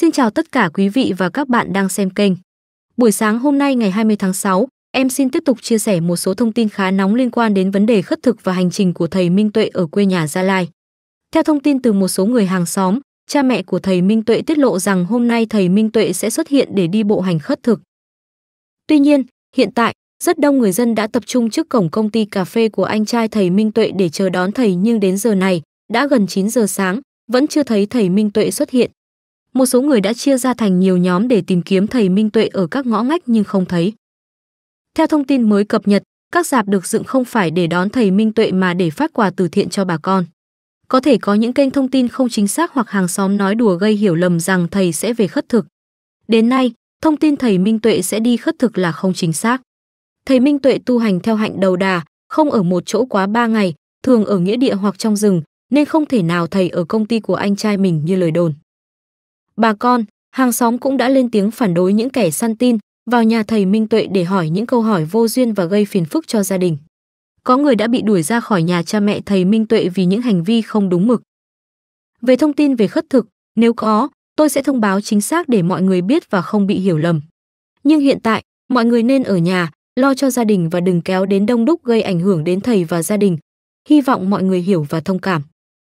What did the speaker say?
Xin chào tất cả quý vị và các bạn đang xem kênh. Buổi sáng hôm nay ngày 20 tháng 6, em xin tiếp tục chia sẻ một số thông tin khá nóng liên quan đến vấn đề khất thực và hành trình của thầy Minh Tuệ ở quê nhà Gia Lai. Theo thông tin từ một số người hàng xóm, cha mẹ của thầy Minh Tuệ tiết lộ rằng hôm nay thầy Minh Tuệ sẽ xuất hiện để đi bộ hành khất thực. Tuy nhiên, hiện tại, rất đông người dân đã tập trung trước cổng công ty cà phê của anh trai thầy Minh Tuệ để chờ đón thầy nhưng đến giờ này, đã gần 9 giờ sáng, vẫn chưa thấy thầy Minh Tuệ xuất hiện. Một số người đã chia ra thành nhiều nhóm để tìm kiếm thầy Minh Tuệ ở các ngõ ngách nhưng không thấy. Theo thông tin mới cập nhật, các dạp được dựng không phải để đón thầy Minh Tuệ mà để phát quà từ thiện cho bà con. Có thể có những kênh thông tin không chính xác hoặc hàng xóm nói đùa gây hiểu lầm rằng thầy sẽ về khất thực. Đến nay, thông tin thầy Minh Tuệ sẽ đi khất thực là không chính xác. Thầy Minh Tuệ tu hành theo hạnh đầu đà, không ở một chỗ quá 3 ngày, thường ở nghĩa địa hoặc trong rừng, nên không thể nào thầy ở công ty của anh trai mình như lời đồn bà con, hàng xóm cũng đã lên tiếng phản đối những kẻ săn tin, vào nhà thầy Minh Tuệ để hỏi những câu hỏi vô duyên và gây phiền phức cho gia đình. Có người đã bị đuổi ra khỏi nhà cha mẹ thầy Minh Tuệ vì những hành vi không đúng mực. Về thông tin về khất thực, nếu có, tôi sẽ thông báo chính xác để mọi người biết và không bị hiểu lầm. Nhưng hiện tại, mọi người nên ở nhà, lo cho gia đình và đừng kéo đến đông đúc gây ảnh hưởng đến thầy và gia đình. Hy vọng mọi người hiểu và thông cảm.